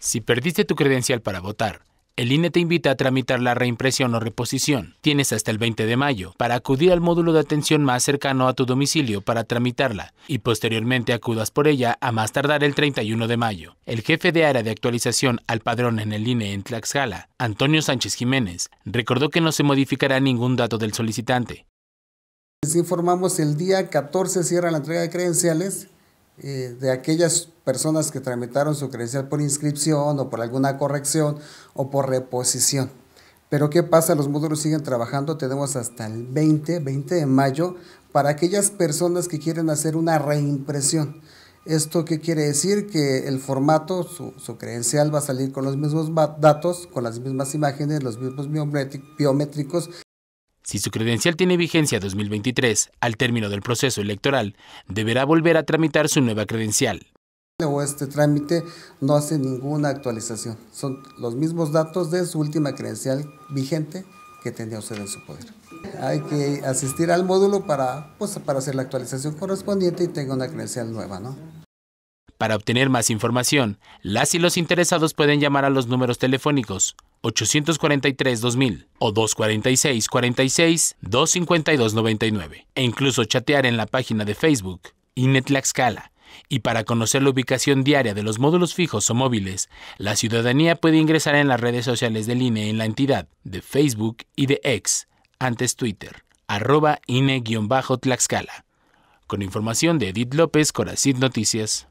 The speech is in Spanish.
Si perdiste tu credencial para votar, el INE te invita a tramitar la reimpresión o reposición. Tienes hasta el 20 de mayo para acudir al módulo de atención más cercano a tu domicilio para tramitarla y posteriormente acudas por ella a más tardar el 31 de mayo. El jefe de área de actualización al padrón en el INE en Tlaxcala, Antonio Sánchez Jiménez, recordó que no se modificará ningún dato del solicitante. Les informamos el día 14 cierra la entrega de credenciales eh, de aquellas personas que tramitaron su credencial por inscripción o por alguna corrección o por reposición. Pero ¿qué pasa? Los módulos siguen trabajando. Tenemos hasta el 20, 20 de mayo, para aquellas personas que quieren hacer una reimpresión. ¿Esto qué quiere decir? Que el formato, su, su credencial va a salir con los mismos datos, con las mismas imágenes, los mismos biométricos si su credencial tiene vigencia 2023, al término del proceso electoral, deberá volver a tramitar su nueva credencial. O este trámite no hace ninguna actualización. Son los mismos datos de su última credencial vigente que tenía usted en su poder. Hay que asistir al módulo para, pues, para hacer la actualización correspondiente y tenga una credencial nueva, ¿no? Para obtener más información, las y los interesados pueden llamar a los números telefónicos 843-2000 o 246-46-252-99 e incluso chatear en la página de Facebook Inetlaxcala. Y para conocer la ubicación diaria de los módulos fijos o móviles, la ciudadanía puede ingresar en las redes sociales del INE en la entidad de Facebook y de X, antes Twitter, arroba INE-Tlaxcala. Con información de Edith López, Coracid Noticias.